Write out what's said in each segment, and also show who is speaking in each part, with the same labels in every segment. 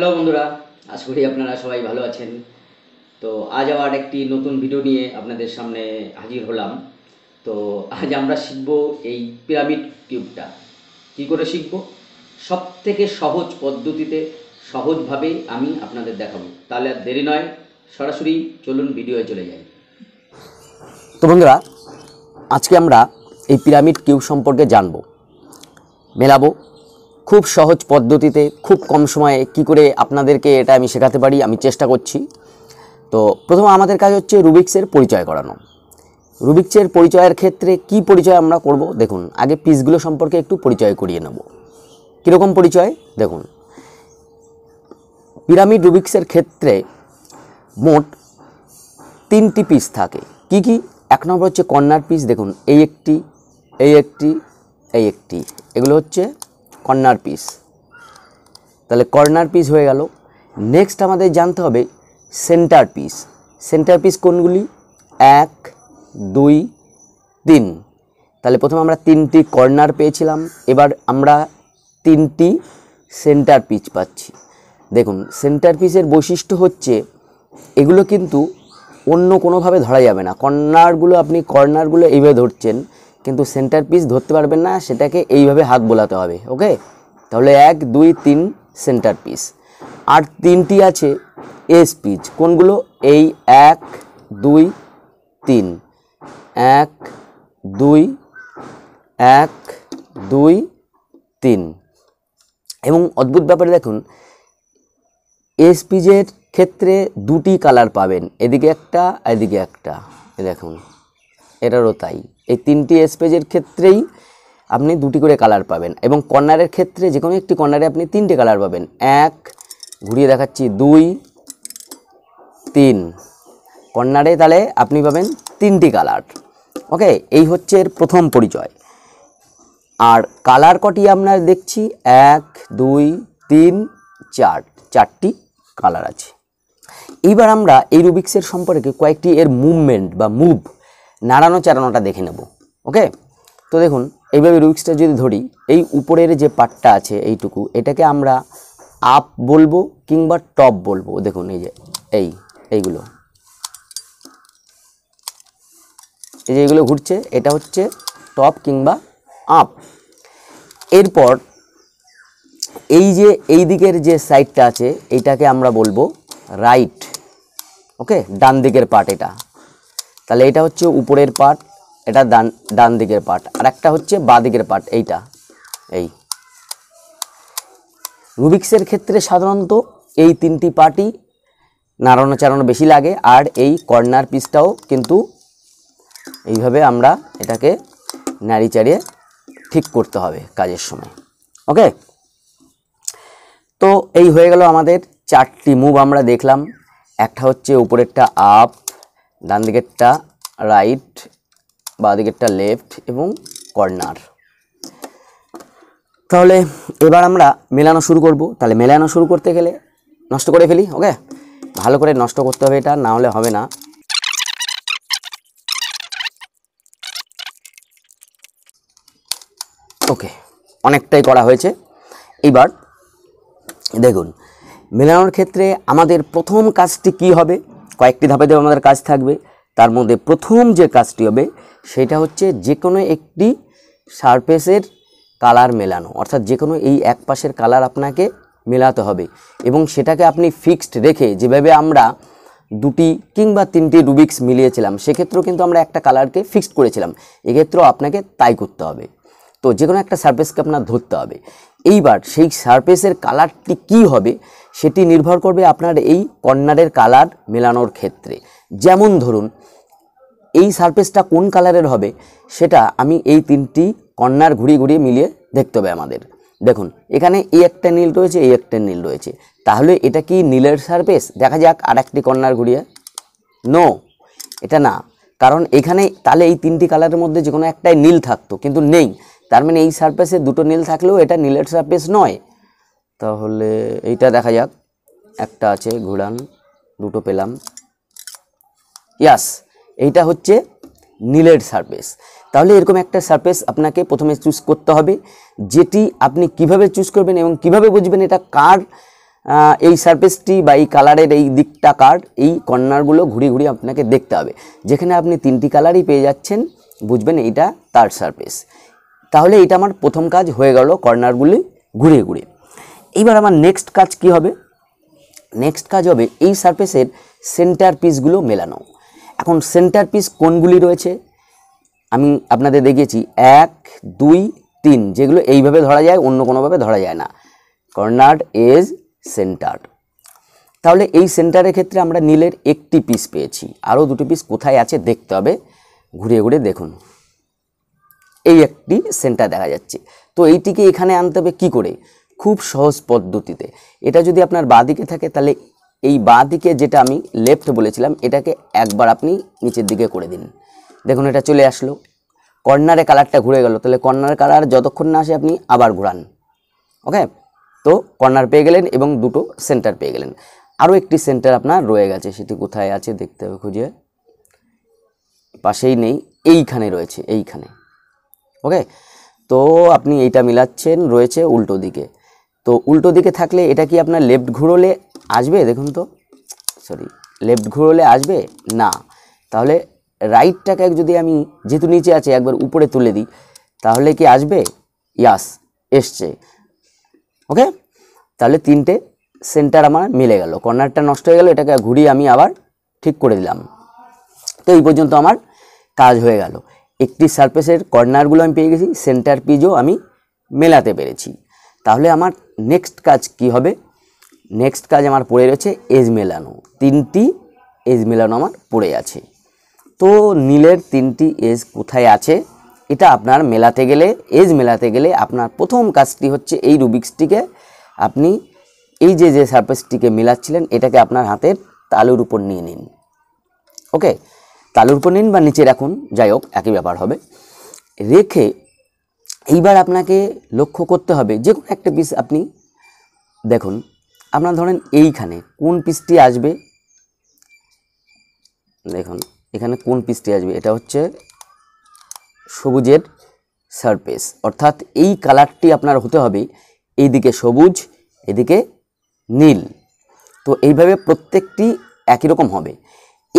Speaker 1: hello বন্ধুরা আশা করি আপনারা সবাই ভালো আছেন তো আজ আবার একটি নতুন ভিডিও নিয়ে আপনাদের সামনে হাজির হলাম তো আজ আমরা শিখব এই পিরামিড টিউবটা কি করে শিখব সব থেকে সহজ পদ্ধতিতে সহজভাবে আমি আপনাদের দেখাবো তাহলে আর দেরি নয় সরাসরি চলুন ভিডিওয়ে চলে যাই তো বন্ধুরা আজকে আমরা এই পিরামিড টিউব সম্পর্কে জানব মেলাবো খুব সহজ পদ্ধতিতে খুব কম সময়ে কি করে আপনাদেরকে এটা আমি শেখাতে পারি আমি চেষ্টা করছি তো প্রথমে আমাদের কাজ হচ্ছে রুবিক্সের পরিচয় করানো রুবিক্সের পরিচয়ের ক্ষেত্রে কি পরিচয় আমরা করব দেখুন আগে পিসগুলো সম্পর্কে একটু পরিচয় করিয়ে নেব কীরকম পরিচয় দেখুন পিরামিড রুবিক্সের ক্ষেত্রে মোট তিনটি পিস থাকে কি কি এক নম্বর হচ্ছে কর্নার পিস দেখুন এই একটি এই একটি এই একটি এগুলো হচ্ছে কর্নার পিস তাহলে কর্নার পিস হয়ে গেল নেক্সট আমাদের জানতে হবে সেন্টার পিস সেন্টার পিস কোনগুলি এক দুই তিন তাহলে প্রথমে আমরা তিনটি কর্নার পেয়েছিলাম এবার আমরা তিনটি সেন্টার পিস পাচ্ছি দেখুন সেন্টার পিসের বৈশিষ্ট্য হচ্ছে এগুলো কিন্তু অন্য কোনোভাবে ধরা যাবে না কর্নারগুলো আপনি কর্নারগুলো এইভাবে ধরছেন কিন্তু সেন্টার পিস ধরতে পারবেন না সেটাকে এইভাবে হাত বোলাতে হবে ওকে তাহলে এক দুই তিন সেন্টার পিস আর তিনটি আছে এস পিচ কোনগুলো এই এক দুই তিন এক দুই এক দুই তিন এবং অদ্ভুত ব্যাপারে দেখুন এস পিচের ক্ষেত্রে দুটি কালার পাবেন এদিকে একটা এদিকে একটা দেখুন এটারও তাই এই তিনটি স্পেজের ক্ষেত্রেই আপনি দুটি করে কালার পাবেন এবং কর্নারের ক্ষেত্রে যে কোনো একটি কর্নারে আপনি তিনটে কালার পাবেন এক ঘুরিয়ে দেখাচ্ছি দুই তিন কর্নারে তাহলে আপনি পাবেন তিনটি কালার ওকে এই হচ্ছে এর প্রথম পরিচয় আর কালার কটি আপনার দেখছি এক দুই তিন চার চারটি কালার আছে এইবার আমরা এই রুবিক্সের সম্পর্কে কয়েকটি এর মুভমেন্ট বা মুভ নাড়ানো চারানোটা দেখে নেব ওকে তো দেখুন এইভাবে রুইক্সটা যদি ধরি এই উপরের যে পাটটা আছে এইটুকু এটাকে আমরা আপ বলবো কিংবা টপ বলবো দেখুন এই যে এই এইগুলো এই যে এগুলো ঘুরছে এটা হচ্ছে টপ কিংবা আপ এরপর এই যে এই দিকের যে সাইডটা আছে এইটাকে আমরা বলবো রাইট ওকে ডান দিকের পার্ট এটা তাহলে এটা হচ্ছে উপরের পার্ট এটা ডান ডান দিকের পার্ট আর একটা হচ্ছে বা দিকের পার্ট এইটা এই রুবিক্সের ক্ষেত্রে সাধারণত এই তিনটি নাড়ানো নাড়ানোচাড়ানো বেশি লাগে আর এই কর্নার পিসটাও কিন্তু এইভাবে আমরা এটাকে নাড়ি চাড়িয়ে ঠিক করতে হবে কাজের সময় ওকে তো এই হয়ে গেল আমাদের চারটি মুভ আমরা দেখলাম একটা হচ্ছে উপরেরটা আপ ডান দিকেরটা রাইট বা দিকেরটা লেফট এবং কর্নার তাহলে এবার আমরা মেলানো শুরু করব তাহলে মেলানো শুরু করতে গেলে নষ্ট করে ফেলি ওকে ভালো করে নষ্ট করতে হবে এটা না হলে হবে না ওকে অনেকটাই করা হয়েছে এবার দেখুন মেলানোর ক্ষেত্রে আমাদের প্রথম কাজটি কি হবে কয়েকটি ধাপে ধাপে আমাদের কাজ থাকবে তার মধ্যে প্রথম যে কাজটি হবে সেটা হচ্ছে যে কোনো একটি সারফেসের কালার মেলানো অর্থাৎ যে কোনো এই এক পাশের কালার আপনাকে মেলাতে হবে এবং সেটাকে আপনি ফিক্সড রেখে যেভাবে আমরা দুটি কিংবা তিনটি রুবিক্স মিলিয়েছিলাম সেক্ষেত্রেও কিন্তু আমরা একটা কালারকে ফিক্সড করেছিলাম এক্ষেত্রেও আপনাকে তাই করতে হবে তো যে কোনো একটা সার্ফেসকে আপনার ধরতে হবে এইবার সেই সারফেসের কালারটি কি হবে সেটি নির্ভর করবে আপনার এই কর্নারের কালার মেলানোর ক্ষেত্রে যেমন ধরুন এই সারফেসটা কোন কালারের হবে সেটা আমি এই তিনটি কর্নার ঘুরিয়ে ঘুরিয়ে মিলিয়ে দেখতে হবে আমাদের দেখুন এখানে এই একটা নীল রয়েছে এই একটা নীল রয়েছে তাহলে এটা কি নীলের সার্ফেস দেখা যাক আর একটি কর্নার ঘুরিয়ে নো এটা না কারণ এখানে তাহলে এই তিনটি কালারের মধ্যে যে কোনো একটাই নীল থাকতো কিন্তু নেই তার মানে এই সারফেসে দুটো নীল থাকলেও এটা নীলের সারফেস নয় তাহলে এইটা দেখা যাক একটা আছে ঘুরান দুটো পেলাম ইয়াস এইটা হচ্ছে নীলের সারফেস তাহলে এরকম একটা সারফেস আপনাকে প্রথমে চুজ করতে হবে যেটি আপনি কিভাবে চুজ করবেন এবং কিভাবে বুঝবেন এটা কার এই সারফেসটি বা এই কালারের এই দিকটা কার এই কর্নারগুলো ঘুরি ঘুরি আপনাকে দেখতে হবে যেখানে আপনি তিনটি কালারই পেয়ে যাচ্ছেন বুঝবেন এইটা তার সারফেস তাহলে এটা আমার প্রথম কাজ হয়ে গেল কর্নারগুলি ঘুরিয়ে ঘুরিয়ে এইবার আমার নেক্সট কাজ কি হবে নেক্সট কাজ হবে এই সারফেসের সেন্টার পিসগুলো মেলানো এখন সেন্টার পিস কোনগুলি রয়েছে আমি আপনাদের দেখিয়েছি এক দুই তিন যেগুলো এইভাবে ধরা যায় অন্য কোনোভাবে ধরা যায় না কর্নার এজ সেন্টার তাহলে এই সেন্টারের ক্ষেত্রে আমরা নীলের একটি পিস পেয়েছি আরও দুটি পিস কোথায় আছে দেখতে হবে ঘুরিয়ে ঘুরে দেখুন এই একটি সেন্টার দেখা যাচ্ছে তো এইটিকে এখানে আনতে হবে কী করে খুব সহজ পদ্ধতিতে এটা যদি আপনার বাঁদিকে থাকে তাহলে এই বাঁ দিকে যেটা আমি লেফট বলেছিলাম এটাকে একবার আপনি নিচের দিকে করে দিন দেখুন এটা চলে আসলো কর্নারে কালারটা ঘুরে গেল তাহলে কর্নার কালার যতক্ষণ না আসে আপনি আবার ঘুরান ওকে তো কর্নার পেয়ে গেলেন এবং দুটো সেন্টার পেয়ে গেলেন আরও একটি সেন্টার আপনার রয়ে গেছে সেটি কোথায় আছে দেখতে হবে খুঁজে পাশেই নেই এইখানে রয়েছে এইখানে ওকে তো আপনি এইটা মিলাচ্ছেন রয়েছে উল্টো দিকে তো উল্টো দিকে থাকলে এটা কি আপনার লেফট ঘুরোলে আসবে দেখুন তো সরি লেফট ঘুরোলে আসবে না তাহলে রাইটটাকে যদি আমি যেহেতু নিচে আছে একবার উপরে তুলে দিই তাহলে কি আসবে ইয়াস এসছে ওকে তাহলে তিনটে সেন্টার আমার মিলে গেল কর্নারটা নষ্ট হয়ে গেল এটাকে ঘুরিয়ে আমি আবার ঠিক করে দিলাম তো এই পর্যন্ত আমার কাজ হয়ে গেল একটি সারফেসের কর্নারগুলো আমি পেয়ে গেছি সেন্টার পিজও আমি মেলাতে পেরেছি তাহলে আমার নেক্সট কাজ কি হবে নেক্সট কাজ আমার পড়ে রয়েছে এজ মেলানো তিনটি এজ মেলানো আমার পড়ে আছে তো নীলের তিনটি এজ কোথায় আছে এটা আপনার মেলাতে গেলে এজ মেলাতে গেলে আপনার প্রথম কাজটি হচ্ছে এই রুবিক্সটিকে আপনি এই যে যে সারফেসটিকে মেলাচ্ছিলেন এটাকে আপনার হাতের তালুর উপর নিয়ে নিন ওকে তালুর উপর নিন বা নিচে রাখুন যাই হোক একই ব্যাপার হবে রেখে এইবার আপনাকে লক্ষ্য করতে হবে যে কোনো একটা পিস আপনি দেখুন আপনার ধরেন এইখানে কোন পিসটি আসবে দেখুন এখানে কোন পিসটি আসবে এটা হচ্ছে সবুজের সারফেস অর্থাৎ এই কালারটি আপনার হতে হবে এইদিকে সবুজ এদিকে নীল তো এইভাবে প্রত্যেকটি একই রকম হবে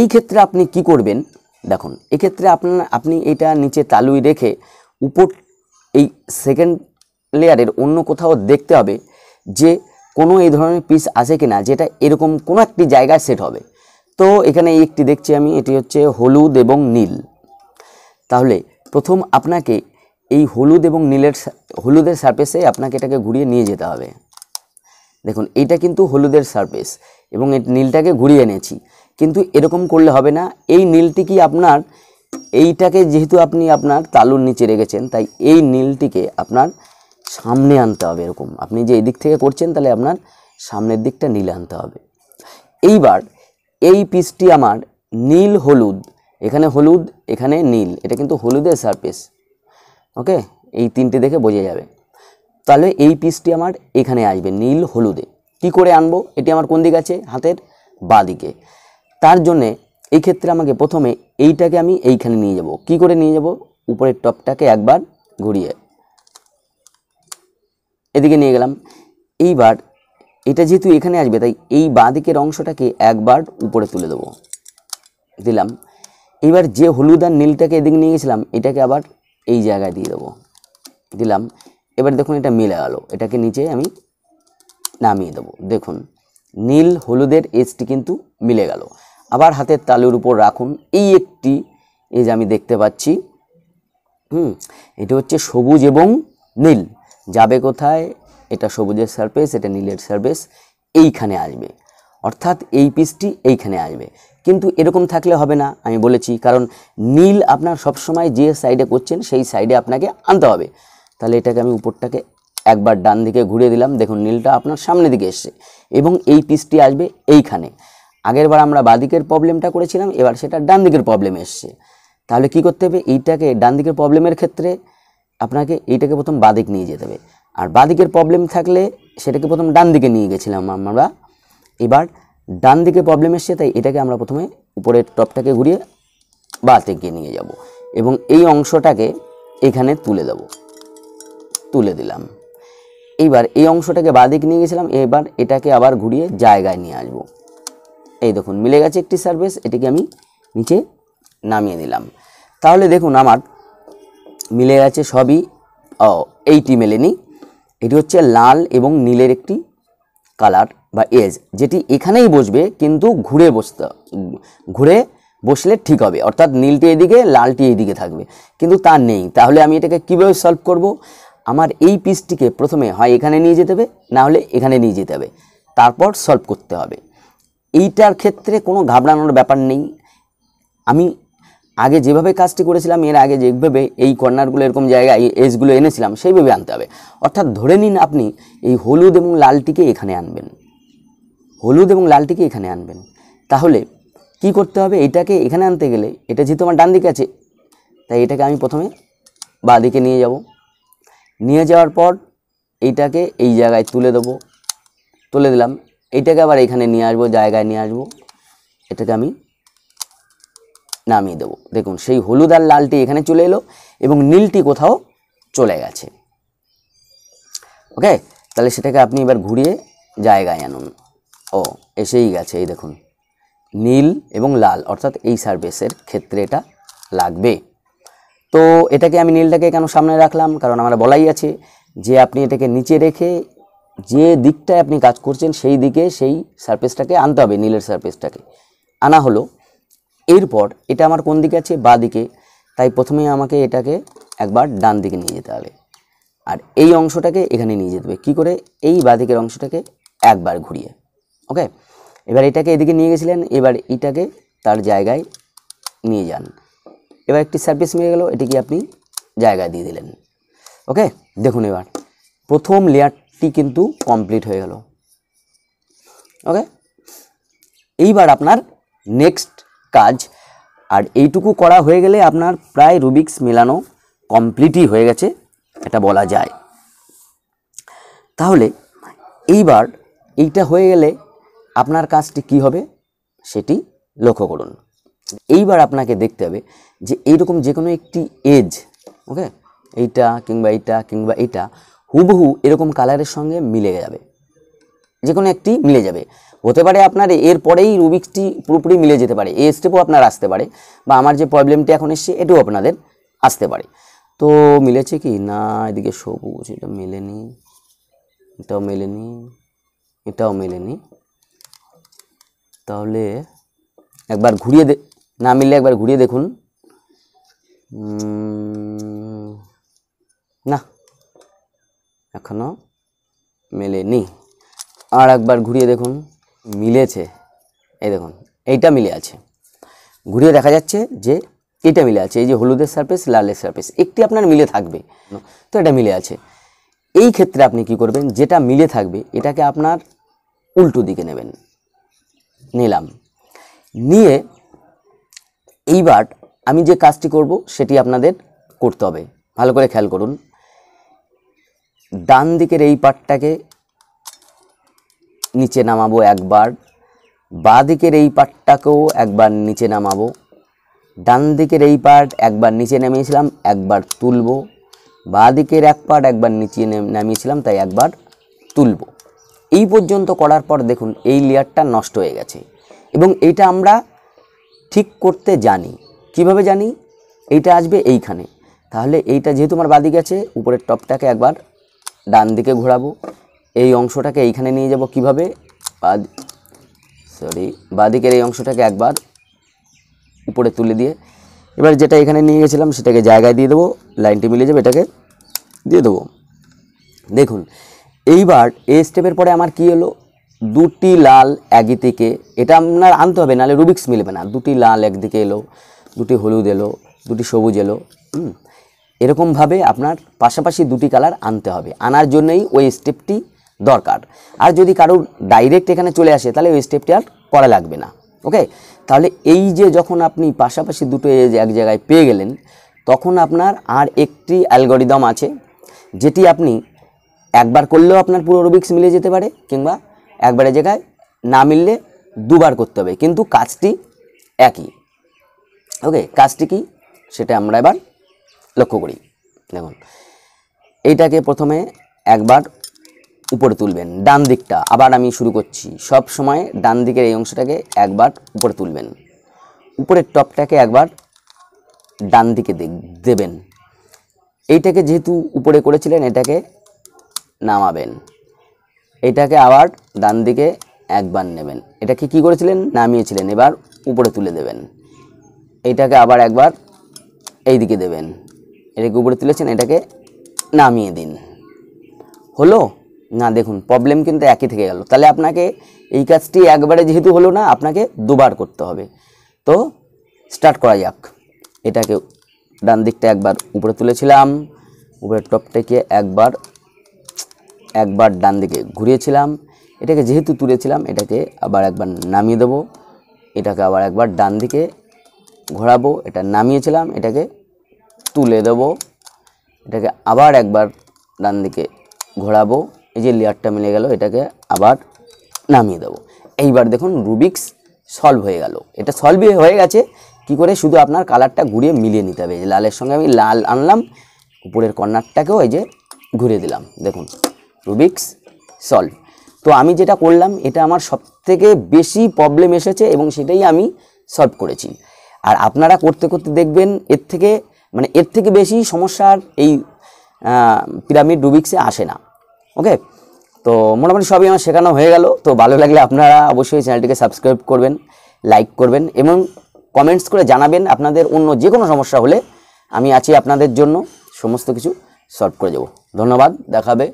Speaker 1: এই ক্ষেত্রে আপনি কি করবেন দেখুন এক্ষেত্রে আপনার আপনি এটা নিচে তালুই রেখে উপর এই সেকেন্ড লেয়ারের অন্য কোথাও দেখতে হবে যে কোনো এই ধরনের পিস আছে কিনা যেটা এরকম কোনো একটি জায়গায় সেট হবে তো এখানে একটি দেখছি আমি এটি হচ্ছে হলুদ এবং নীল তাহলে প্রথম আপনাকে এই হলুদ এবং নীলের হলুদের সারফেসে আপনাকে এটাকে ঘুরিয়ে নিয়ে যেতে হবে দেখুন এইটা কিন্তু হলুদের সারফেস এবং নীলটাকে ঘুরিয়ে এনেছি কিন্তু এরকম করলে হবে না এই নীলটিকে আপনার এইটাকে যেহেতু আপনি আপনার তালুর নিচে রেখেছেন তাই এই নীলটিকে আপনার সামনে আনতে হবে এরকম আপনি যে এদিক থেকে করছেন তাহলে আপনার সামনের দিকটা নীল আনতে হবে এইবার এই পিসটি আমার নীল হলুদ এখানে হলুদ এখানে নীল এটা কিন্তু হলুদের সারফেস ওকে এই তিনটে দেখে বোঝা যাবে তাহলে এই পিসটি আমার এখানে আসবে নীল হলুদে কি করে আনবো এটি আমার কোন দিক আছে হাতের বাঁ দিকে তার জন্যে এই ক্ষেত্রে আমাকে প্রথমে এইটাকে আমি এইখানে নিয়ে যাব কি করে নিয়ে যাব উপরের টপটাকে একবার ঘুরিয়ে এদিকে নিয়ে গেলাম এইবার এটা যেহেতু এখানে আসবে তাই এই বাঁদিকের অংশটাকে একবার উপরে তুলে দেবো দিলাম এবার যে হলুদ আর নীলটাকে এদিকে নিয়ে গেছিলাম এটাকে আবার এই জায়গায় দিয়ে দেবো দিলাম এবার দেখুন এটা মিলে গেল এটাকে নিচে আমি নামিয়ে দেবো দেখুন নীল হলুদের এসটি কিন্তু মিলে গেল আবার হাতের তালুর উপর রাখুন এই একটি এই যে আমি দেখতে পাচ্ছি হুম এটা হচ্ছে সবুজ এবং নীল যাবে কোথায় এটা সবুজের সারফেস এটা নীলের সারফেস এইখানে আসবে অর্থাৎ এই পিসটি এইখানে আসবে কিন্তু এরকম থাকলে হবে না আমি বলেছি কারণ নীল আপনার সবসময় যে সাইডে করছেন সেই সাইডে আপনাকে আনতে হবে তাহলে এটাকে আমি উপরটাকে একবার ডান দিকে ঘুরিয়ে দিলাম দেখুন নীলটা আপনার সামনের দিকে এসছে এবং এই পিসটি আসবে এইখানে আগেরবার আমরা বাঁদিকের প্রবলেমটা করেছিলাম এবার সেটা ডান দিকের প্রবলেম এসছে তাহলে কি করতে হবে এইটাকে ডান দিকের প্রবলেমের ক্ষেত্রে আপনাকে এইটাকে প্রথম বাঁদিক নিয়ে যেতে হবে আর বাঁদিকের প্রবলেম থাকলে সেটাকে প্রথম ডান দিকে নিয়ে গেছিলাম আমরা এবার ডান দিকে প্রবলেম এসছে তাই এটাকে আমরা প্রথমে উপরের টপটাকে ঘুরিয়ে বাঁদিকে নিয়ে যাব এবং এই অংশটাকে এখানে তুলে দেব তুলে দিলাম এইবার এই অংশটাকে বাঁদিক নিয়ে গেছিলাম এবার এটাকে আবার ঘুরিয়ে জায়গায় নিয়ে আসবো এই দেখুন মিলে গেছে একটি সার্ভিস এটিকে আমি নিচে নামিয়ে দিলাম তাহলে দেখুন আমার মিলে গেছে সবই ও এইটি মেলেনি এটি হচ্ছে লাল এবং নীলের একটি কালার বা এজ যেটি এখানেই বসবে কিন্তু ঘুরে বসতে ঘুরে বসলে ঠিক হবে অর্থাৎ নীলটি এদিকে লালটি এইদিকে থাকবে কিন্তু তার নেই তাহলে আমি এটাকে কীভাবে সলভ করব আমার এই পিসটিকে প্রথমে হয় এখানে নিয়ে যেতে হবে না হলে এখানে নিয়ে যেতে হবে তারপর সলভ করতে হবে এইটার ক্ষেত্রে কোনো ঘাবড়ানোর ব্যাপার নেই আমি আগে যেভাবে কাজটি করেছিলাম এর আগে যেভাবে এই কর্নারগুলো এরকম জায়গায় এজগুলো এনেছিলাম সেইভাবে আনতে হবে অর্থাৎ ধরে নিন আপনি এই হলুদ এবং লালটিকে এখানে আনবেন হলুদ এবং লালটিকে এখানে আনবেন তাহলে কি করতে হবে এটাকে এখানে আনতে গেলে এটা যেহেতু আমার ডান দিকে আছে তাই এটাকে আমি প্রথমে বা দিকে নিয়ে যাব নিয়ে যাওয়ার পর এইটাকে এই জায়গায় তুলে দেবো তুলে দিলাম এটাকে আবার এখানে নিয়ে আসবো জায়গায় নিয়ে আসবো এটাকে আমি নামিয়ে দেবো দেখুন সেই হলুদ আর লালটি এখানে চলে এলো এবং নীলটি কোথাও চলে গেছে ওকে তাহলে সেটাকে আপনি এবার ঘুরিয়ে জায়গায় আনুন ও এসেই গেছে এই দেখুন নীল এবং লাল অর্থাৎ এই সার্ভিসের ক্ষেত্রে এটা লাগবে তো এটাকে আমি নীলটাকে কেন সামনে রাখলাম কারণ আমরা বলাই আছে যে আপনি এটাকে নিচে রেখে যে দিকটায় আপনি কাজ করছেন সেই দিকে সেই সারফেসটাকে আনতে হবে নীলের সারফেসটাকে আনা হলো এরপর এটা আমার কোন দিকে আছে বা দিকে তাই প্রথমে আমাকে এটাকে একবার ডান দিকে নিয়ে যেতে হবে আর এই অংশটাকে এখানে নিয়ে যেতে হবে কী করে এই দিকের অংশটাকে একবার ঘুরিয়ে ওকে এবার এটাকে এদিকে নিয়ে গেছিলেন এবার এটাকে তার জায়গায় নিয়ে যান এবার একটি সার্ভিস মিলে গেল এটিকে আপনি জায়গায় দিয়ে দিলেন ওকে দেখুন এবার প্রথম লেয়ার টি কিন্তু কমপ্লিট হয়ে গেল ওকে এইবার আপনার নেক্সট কাজ আর এইটুকু করা হয়ে গেলে আপনার প্রায় রুবিক্স মেলানো কমপ্লিটই হয়ে গেছে এটা বলা যায় তাহলে এইবার এইটা হয়ে গেলে আপনার কাজটি কি হবে সেটি লক্ষ্য করুন এইবার আপনাকে দেখতে হবে যে এইরকম যে কোনো একটি এজ ওকে এইটা কিংবা এইটা কিংবা এইটা হুবহু এরকম কালারের সঙ্গে মিলে যাবে যে কোনো একটি মিলে যাবে হতে পারে আপনার এর পরেই রুবিকটি পুরোপুরি মিলে যেতে পারে এই স্টেপও আপনার আসতে পারে বা আমার যে প্রবলেমটি এখন এসছে এটাও আপনাদের আসতে পারে তো মিলেছে কি না এদিকে সবুজ এটা মেলেনি এটাও মেলেনি এটাও মেলেনি তাহলে একবার ঘুরিয়ে দে না মিললে একবার ঘুরিয়ে দেখুন না এখনও মেলেনি আর একবার ঘুরিয়ে দেখুন মিলেছে এই দেখুন এইটা মিলে আছে ঘুরিয়ে দেখা যাচ্ছে যে এটা মিলে আছে এই যে হলুদের সার্ফেস লালের সার্ফেস একটি আপনার মিলে থাকবে তো এটা মিলে আছে এই ক্ষেত্রে আপনি কি করবেন যেটা মিলে থাকবে এটাকে আপনার উল্টো দিকে নেবেন নিলাম নিয়ে এইবার আমি যে কাজটি করব সেটি আপনাদের করতে হবে ভালো করে খেয়াল করুন ডান দিকের এই পাটটাকে নিচে নামাবো একবার বা দিকের এই পাটটাকেও একবার নিচে নামাবো ডান দিকের এই পার্ট একবার নিচে নামিয়েছিলাম একবার তুলব বা দিকের এক পার্ট একবার নিচে নামিয়েছিলাম তাই একবার তুলব এই পর্যন্ত করার পর দেখুন এই লেয়ারটা নষ্ট হয়ে গেছে এবং এটা আমরা ঠিক করতে জানি কিভাবে জানি এইটা আসবে এইখানে তাহলে এইটা যেহেতু আমার বাদিকে আছে উপরের টপটাকে একবার ডান দিকে ঘোরাবো এই অংশটাকে এইখানে নিয়ে যাব কিভাবে সরি বাদিকের এই অংশটাকে একবার উপরে তুলে দিয়ে এবার যেটা এখানে নিয়ে গেছিলাম সেটাকে জায়গায় দিয়ে দেবো লাইনটি মিলে যাবে এটাকে দিয়ে দেবো দেখুন এইবার এই স্টেপের পরে আমার কি হলো দুটি লাল একদিকে এটা আপনার আনতে হবে নাহলে রুবিক্স মিলবে না দুটি লাল একদিকে এলো দুটি হলুদ এলো দুটি সবুজ এলো হুম এরকমভাবে আপনার পাশাপাশি দুটি কালার আনতে হবে আনার জন্যই ওই স্টেপটি দরকার আর যদি কারোর ডাইরেক্ট এখানে চলে আসে তাহলে ওই স্টেপটি আর করা লাগবে না ওকে তাহলে এই যে যখন আপনি পাশাপাশি দুটো এক জায়গায় পেয়ে গেলেন তখন আপনার আর একটি অ্যালগোরিদম আছে যেটি আপনি একবার করলেও আপনার পুরো রুবিক্স মিলে যেতে পারে কিংবা একবারের জায়গায় না মিললে দুবার করতে হবে কিন্তু কাজটি একই ওকে কাজটি কি সেটা আমরা এবার লক্ষ্য করি দেখুন এইটাকে প্রথমে একবার উপরে তুলবেন ডান দিকটা আবার আমি শুরু করছি সব সময় ডান দিকের এই অংশটাকে একবার উপরে তুলবেন উপরের টপটাকে একবার ডান দিকে দেবেন এইটাকে যেহেতু উপরে করেছিলেন এটাকে নামাবেন এটাকে আবার ডান দিকে একবার নেবেন এটাকে কি করেছিলেন নামিয়েছিলেন এবার উপরে তুলে দেবেন এটাকে আবার একবার এই দিকে দেবেন এটাকে উপরে তুলেছেন এটাকে নামিয়ে দিন হলো না দেখুন প্রবলেম কিন্তু একই থেকে গেল তাহলে আপনাকে এই কাজটি একবারে যেহেতু হলো না আপনাকে দুবার করতে হবে তো স্টার্ট করা যাক এটাকে ডান দিকটা একবার উপরে তুলেছিলাম উপরের টপটাকে একবার একবার ডান দিকে ঘুরিয়েছিলাম এটাকে যেহেতু তুলেছিলাম এটাকে আবার একবার নামিয়ে দেবো এটাকে আবার একবার ডান দিকে ঘোরাবো এটা নামিয়েছিলাম এটাকে তুলে দেব এটাকে আবার একবার ডান দিকে ঘোরাবো এই যে লেয়ারটা মিলে গেল এটাকে আবার নামিয়ে দেবো এইবার দেখুন রুবিক্স সলভ হয়ে গেল এটা সলভ হয়ে গেছে কি করে শুধু আপনার কালারটা ঘুরিয়ে মিলিয়ে নিতে হবে লালের সঙ্গে আমি লাল আনলাম উপরের কর্নারটাকেও এই যে ঘুরিয়ে দিলাম দেখুন রুবিক্স সলভ তো আমি যেটা করলাম এটা আমার সবথেকে বেশি প্রবলেম এসেছে এবং সেটাই আমি সলভ করেছি আর আপনারা করতে করতে দেখবেন এর থেকে মানে এর থেকে বেশি সমস্যার এই পিরামিড রুবিক্সে আসে না ওকে তো মোটামুটি সবই আমার শেখানো হয়ে গেল তো ভালো লাগলে আপনারা অবশ্যই চ্যানেলটিকে সাবস্ক্রাইব করবেন লাইক করবেন এবং কমেন্টস করে জানাবেন আপনাদের অন্য যে কোনো সমস্যা হলে আমি আছি আপনাদের জন্য সমস্ত কিছু সলভ করে দেব ধন্যবাদ দেখাবে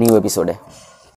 Speaker 1: নিউ এপিসোডে